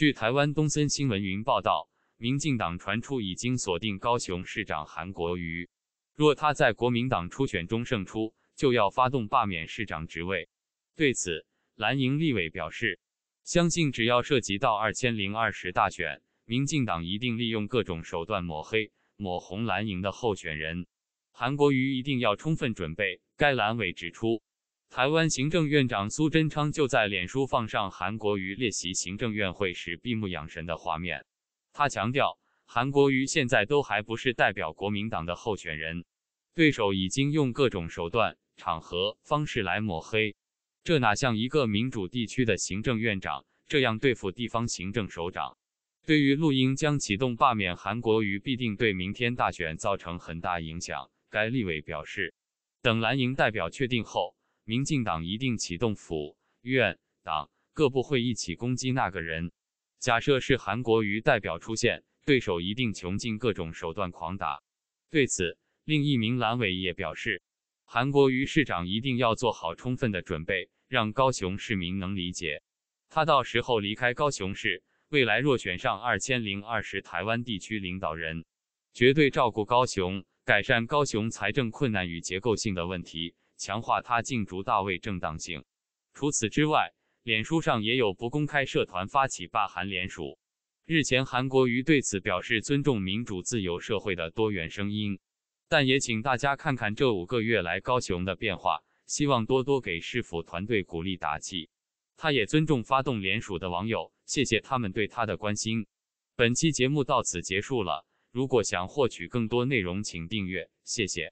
据台湾东森新闻云报道，民进党传出已经锁定高雄市长韩国瑜，若他在国民党初选中胜出，就要发动罢免市长职位。对此，蓝营立委表示，相信只要涉及到二千零二十大选，民进党一定利用各种手段抹黑、抹红蓝营的候选人，韩国瑜一定要充分准备。该蓝委指出。台湾行政院长苏贞昌就在脸书放上韩国瑜列席行政院会时闭目养神的画面。他强调，韩国瑜现在都还不是代表国民党的候选人，对手已经用各种手段、场合、方式来抹黑，这哪像一个民主地区的行政院长这样对付地方行政首长？对于陆英将启动罢免韩国瑜，必定对明天大选造成很大影响，该立委表示，等蓝营代表确定后。民进党一定启动府院党各部会一起攻击那个人。假设是韩国瑜代表出现，对手一定穷尽各种手段狂打。对此，另一名蓝委也表示，韩国瑜市长一定要做好充分的准备，让高雄市民能理解。他到时候离开高雄市，未来若选上二千零二十台湾地区领导人，绝对照顾高雄，改善高雄财政困难与结构性的问题。强化他竞逐大位正当性。除此之外，脸书上也有不公开社团发起罢韩联署。日前，韩国瑜对此表示尊重民主自由社会的多元声音，但也请大家看看这五个月来高雄的变化，希望多多给市府团队鼓励打气。他也尊重发动联署的网友，谢谢他们对他的关心。本期节目到此结束了。如果想获取更多内容，请订阅，谢谢。